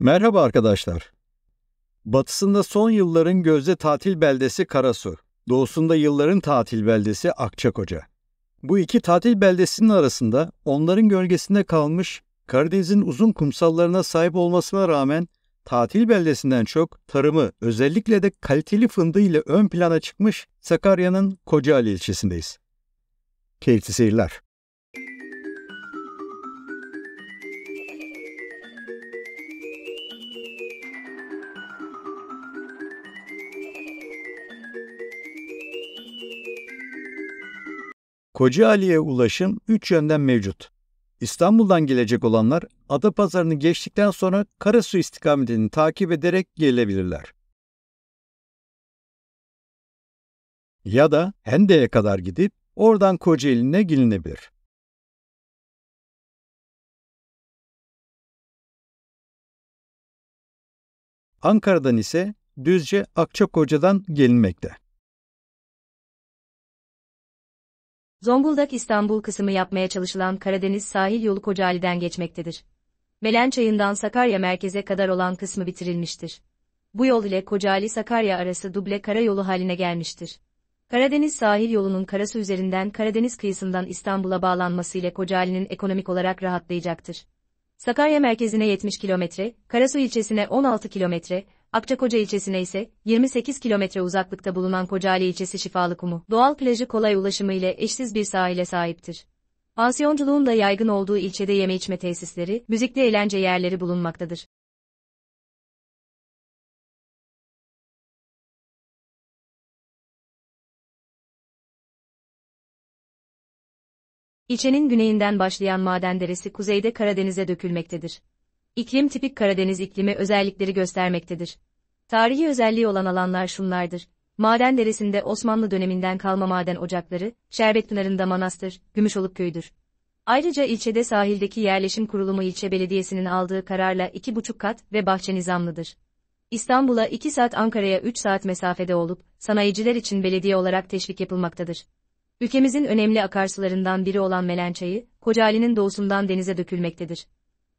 Merhaba arkadaşlar. Batısında son yılların gözde tatil beldesi Karasu, doğusunda yılların tatil beldesi Akçakoca. Bu iki tatil beldesinin arasında onların gölgesinde kalmış Karadeniz'in uzun kumsallarına sahip olmasına rağmen tatil beldesinden çok tarımı özellikle de kaliteli fındığı ile ön plana çıkmış Sakarya'nın Kocaali ilçesindeyiz. Keyifli seyirler. Kocaeli'ye ulaşım üç yönden mevcut. İstanbul'dan gelecek olanlar Adapazarı'nı geçtikten sonra Karasu istikametini takip ederek gelebilirler. Ya da Hende'ye kadar gidip oradan Kocaeli'ne gelinebilir. Ankara'dan ise Düzce Akçakoca'dan gelinmekte. Zonguldak-İstanbul kısmı yapmaya çalışılan Karadeniz sahil yolu Kocaeli'den geçmektedir. Belen Çayı'ndan Sakarya merkeze kadar olan kısmı bitirilmiştir. Bu yol ile Kocaeli-Sakarya arası duble karayolu haline gelmiştir. Karadeniz sahil yolunun karası üzerinden Karadeniz kıyısından İstanbul'a bağlanması ile Kocaeli'nin ekonomik olarak rahatlayacaktır. Sakarya merkezine 70 kilometre, Karasu ilçesine 16 kilometre, Akçakoca ilçesine ise 28 kilometre uzaklıkta bulunan Kocaeli ilçesi Şifalı Kumu, doğal plajı kolay ulaşımı ile eşsiz bir sahile sahiptir. Pansiyonculuğun da yaygın olduğu ilçede yeme içme tesisleri, müzikli eğlence yerleri bulunmaktadır. İlçenin güneyinden başlayan Maden Deresi kuzeyde Karadeniz'e dökülmektedir. İklim tipik Karadeniz iklimi özellikleri göstermektedir. Tarihi özelliği olan alanlar şunlardır. Maden deresinde Osmanlı döneminden kalma maden ocakları, Şerbetpınarı'nda manastır, Gümüşoluk köyüdür. Ayrıca ilçede sahildeki yerleşim kurulumu ilçe belediyesinin aldığı kararla 2,5 kat ve bahçe nizamlıdır. İstanbul'a 2 saat Ankara'ya 3 saat mesafede olup, sanayiciler için belediye olarak teşvik yapılmaktadır. Ülkemizin önemli akarsularından biri olan Melençayı, Kocaeli'nin doğusundan denize dökülmektedir.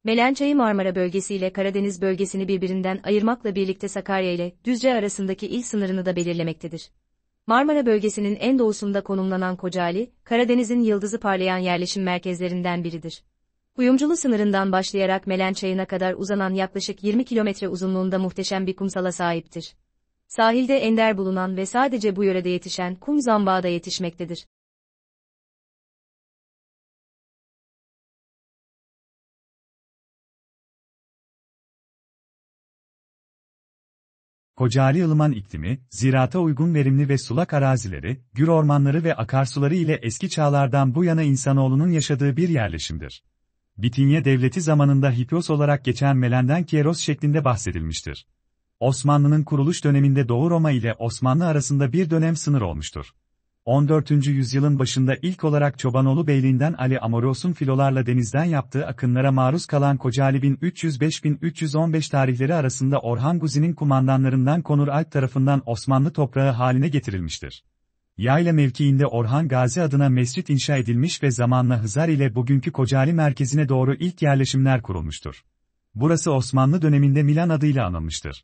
Melençayı Marmara bölgesi ile Karadeniz bölgesini birbirinden ayırmakla birlikte Sakarya ile Düzce arasındaki il sınırını da belirlemektedir. Marmara bölgesinin en doğusunda konumlanan Kocaeli, Karadeniz'in yıldızı parlayan yerleşim merkezlerinden biridir. Kuyumculu sınırından başlayarak Melen Çayı'na kadar uzanan yaklaşık 20 kilometre uzunluğunda muhteşem bir kumsala sahiptir. Sahilde ender bulunan ve sadece bu yörede yetişen kum zambağı da yetişmektedir. Kocaeli ılıman iklimi, zirata uygun verimli ve sulak arazileri, gür ormanları ve akarsuları ile eski çağlardan bu yana insanoğlunun yaşadığı bir yerleşimdir. Bitinya devleti zamanında Hipios olarak geçen Melenden Kieros şeklinde bahsedilmiştir. Osmanlı'nın kuruluş döneminde Doğu Roma ile Osmanlı arasında bir dönem sınır olmuştur. 14. yüzyılın başında ilk olarak Çobanoğlu Beyliğinden Ali Amoros'un filolarla denizden yaptığı akınlara maruz kalan Kocaeli 1305-1315 tarihleri arasında Orhan Guzi'nin kumandanlarından Konur Alp tarafından Osmanlı toprağı haline getirilmiştir. Yayla mevkiinde Orhan Gazi adına mescit inşa edilmiş ve zamanla Hızar ile bugünkü Kocaeli merkezine doğru ilk yerleşimler kurulmuştur. Burası Osmanlı döneminde Milan adıyla anılmıştır.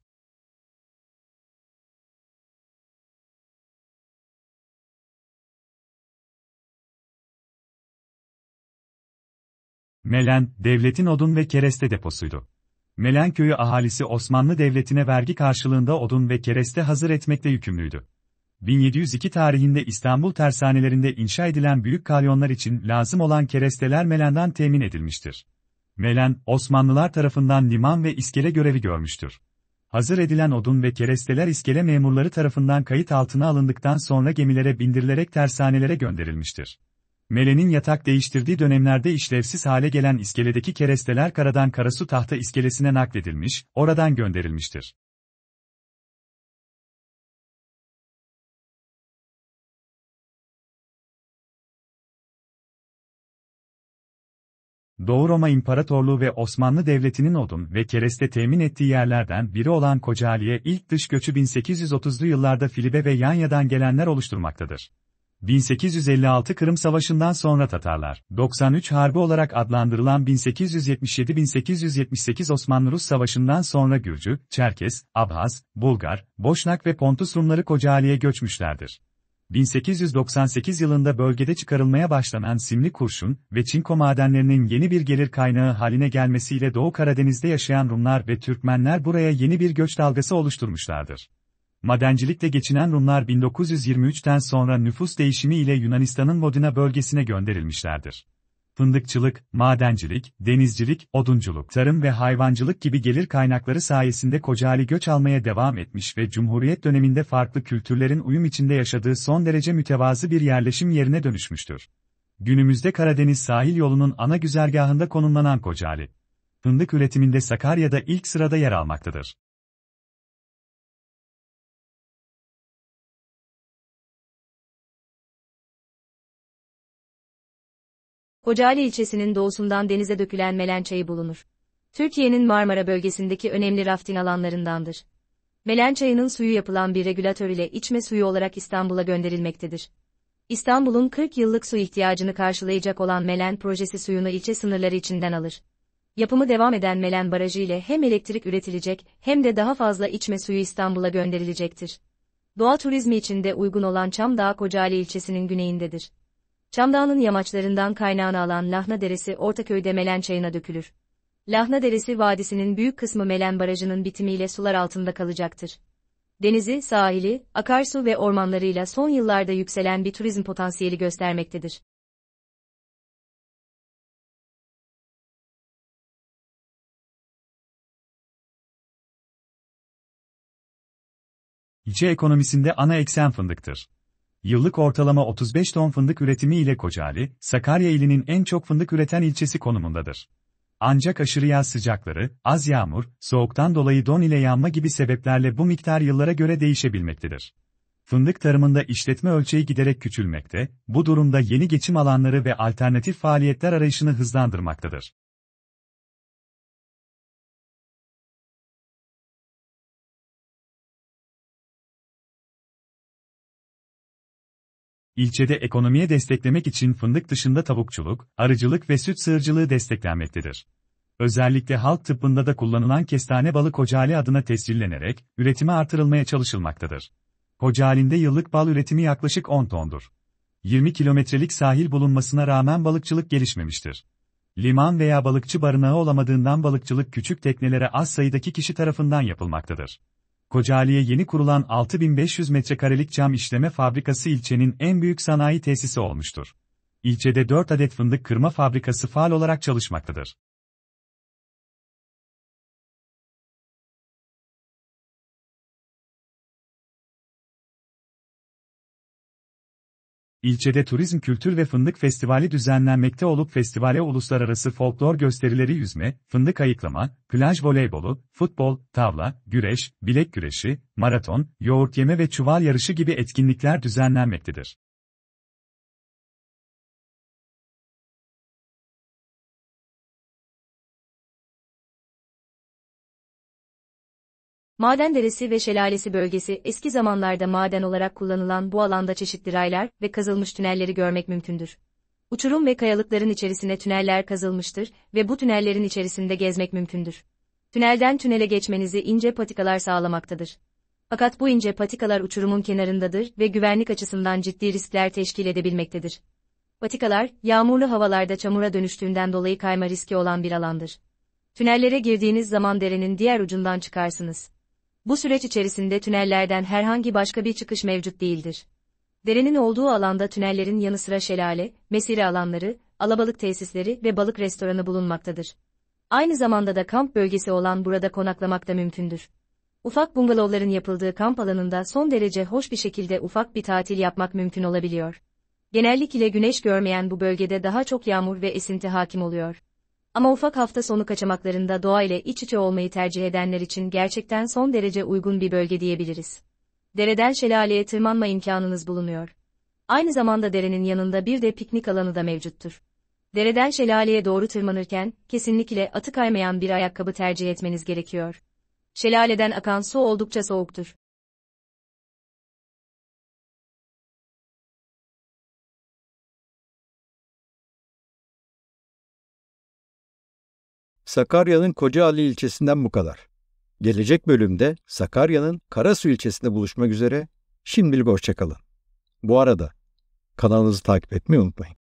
Melen, devletin odun ve kereste deposuydu. Melen köyü ahalisi Osmanlı Devleti'ne vergi karşılığında odun ve kereste hazır etmekle yükümlüydü. 1702 tarihinde İstanbul tersanelerinde inşa edilen büyük kalyonlar için lazım olan keresteler Melen'den temin edilmiştir. Melen, Osmanlılar tarafından liman ve iskele görevi görmüştür. Hazır edilen odun ve keresteler iskele memurları tarafından kayıt altına alındıktan sonra gemilere bindirilerek tersanelere gönderilmiştir. Mele'nin yatak değiştirdiği dönemlerde işlevsiz hale gelen iskeledeki keresteler karadan Karasu tahta iskelesine nakledilmiş, oradan gönderilmiştir. Doğu Roma İmparatorluğu ve Osmanlı Devleti'nin odun ve kereste temin ettiği yerlerden biri olan Kocaeli'ye ilk dış göçü 1830'lu yıllarda Filibe ve Yanya'dan gelenler oluşturmaktadır. 1856 Kırım Savaşı'ndan sonra Tatarlar, 93 Harbi olarak adlandırılan 1877-1878 Osmanlı-Rus Savaşı'ndan sonra Gürcü, Çerkes, Abhaz, Bulgar, Boşnak ve Pontus Rumları Kocaeli'ye göçmüşlerdir. 1898 yılında bölgede çıkarılmaya başlanan simli kurşun ve çinko madenlerinin yeni bir gelir kaynağı haline gelmesiyle Doğu Karadeniz'de yaşayan Rumlar ve Türkmenler buraya yeni bir göç dalgası oluşturmuşlardır madencilikle geçinen Rumlar 1923'ten sonra nüfus değişimi ile Yunanistan'ın Modena bölgesine gönderilmişlerdir. Fındıkçılık, madencilik, denizcilik, odunculuk, tarım ve hayvancılık gibi gelir kaynakları sayesinde Kocaeli göç almaya devam etmiş ve Cumhuriyet döneminde farklı kültürlerin uyum içinde yaşadığı son derece mütevazı bir yerleşim yerine dönüşmüştür. Günümüzde Karadeniz sahil yolunun ana güzergahında konumlanan Kocaeli, fındık üretiminde Sakarya'da ilk sırada yer almaktadır. Kocaeli ilçesinin doğusundan denize dökülen Melen Çayı bulunur. Türkiye'nin Marmara bölgesindeki önemli rafting alanlarındandır. Melen Çayı'nın suyu yapılan bir regülatör ile içme suyu olarak İstanbul'a gönderilmektedir. İstanbul'un 40 yıllık su ihtiyacını karşılayacak olan Melen projesi suyunu ilçe sınırları içinden alır. Yapımı devam eden Melen Barajı ile hem elektrik üretilecek hem de daha fazla içme suyu İstanbul'a gönderilecektir. Doğa turizmi için de uygun olan Çamdağ Kocaeli ilçesinin güneyindedir. Çamdağ'ın yamaçlarından kaynağını alan Lahna Deresi Ortaköy'de Melen Çayı'na dökülür. Lahna Deresi Vadisi'nin büyük kısmı Melen Barajı'nın bitimiyle sular altında kalacaktır. Denizi, sahili, akarsu ve ormanlarıyla son yıllarda yükselen bir turizm potansiyeli göstermektedir. İlçe ekonomisinde ana eksen fındıktır. Yıllık ortalama 35 ton fındık üretimi ile Kocaeli, Sakarya ilinin en çok fındık üreten ilçesi konumundadır. Ancak aşırı yaz sıcakları, az yağmur, soğuktan dolayı don ile yanma gibi sebeplerle bu miktar yıllara göre değişebilmektedir. Fındık tarımında işletme ölçeği giderek küçülmekte, bu durumda yeni geçim alanları ve alternatif faaliyetler arayışını hızlandırmaktadır. ilçede ekonomiye desteklemek için fındık dışında tavukçuluk, arıcılık ve süt sığırcılığı desteklenmektedir. Özellikle halk tıbbında da kullanılan kestane balı kocali adına tescillenerek, üretimi artırılmaya çalışılmaktadır. Kocali'nde yıllık bal üretimi yaklaşık 10 tondur. 20 kilometrelik sahil bulunmasına rağmen balıkçılık gelişmemiştir. Liman veya balıkçı barınağı olamadığından balıkçılık küçük teknelere az sayıdaki kişi tarafından yapılmaktadır. Kocaeli'ye yeni kurulan 6500 metrekarelik cam işleme fabrikası ilçenin en büyük sanayi tesisi olmuştur. İlçede 4 adet fındık kırma fabrikası faal olarak çalışmaktadır. ilçede Turizm Kültür ve Fındık Festivali düzenlenmekte olup festivale uluslararası folklor gösterileri yüzme, fındık ayıklama, plaj voleybolu, futbol, tavla, güreş, bilek güreşi, maraton, yoğurt yeme ve çuval yarışı gibi etkinlikler düzenlenmektedir. Maden deresi ve şelalesi bölgesi eski zamanlarda maden olarak kullanılan bu alanda çeşitli raylar ve kazılmış tünelleri görmek mümkündür. Uçurum ve kayalıkların içerisine tüneller kazılmıştır ve bu tünellerin içerisinde gezmek mümkündür. Tünelden tünele geçmenizi ince patikalar sağlamaktadır. Fakat bu ince patikalar uçurumun kenarındadır ve güvenlik açısından ciddi riskler teşkil edebilmektedir. Patikalar, yağmurlu havalarda çamura dönüştüğünden dolayı kayma riski olan bir alandır. Tünellere girdiğiniz zaman derenin diğer ucundan çıkarsınız. Bu süreç içerisinde tünellerden herhangi başka bir çıkış mevcut değildir. Derenin olduğu alanda tünellerin yanı sıra şelale, mesire alanları, alabalık tesisleri ve balık restoranı bulunmaktadır. Aynı zamanda da kamp bölgesi olan burada konaklamak da mümkündür. Ufak bungalovların yapıldığı kamp alanında son derece hoş bir şekilde ufak bir tatil yapmak mümkün olabiliyor. Genellikle güneş görmeyen bu bölgede daha çok yağmur ve esinti hakim oluyor. Ama ufak hafta sonu kaçamaklarında doğa ile iç içe olmayı tercih edenler için gerçekten son derece uygun bir bölge diyebiliriz. Dereden şelaleye tırmanma imkanınız bulunuyor. Aynı zamanda derenin yanında bir de piknik alanı da mevcuttur. Dereden şelaleye doğru tırmanırken, kesinlikle atı kaymayan bir ayakkabı tercih etmeniz gerekiyor. Şelaleden akan su oldukça soğuktur. Sakarya'nın Kocaali ilçesinden bu kadar. Gelecek bölümde Sakarya'nın Karasu ilçesinde buluşmak üzere şimdilik hoşçakalın. Bu arada kanalınızı takip etmeyi unutmayın.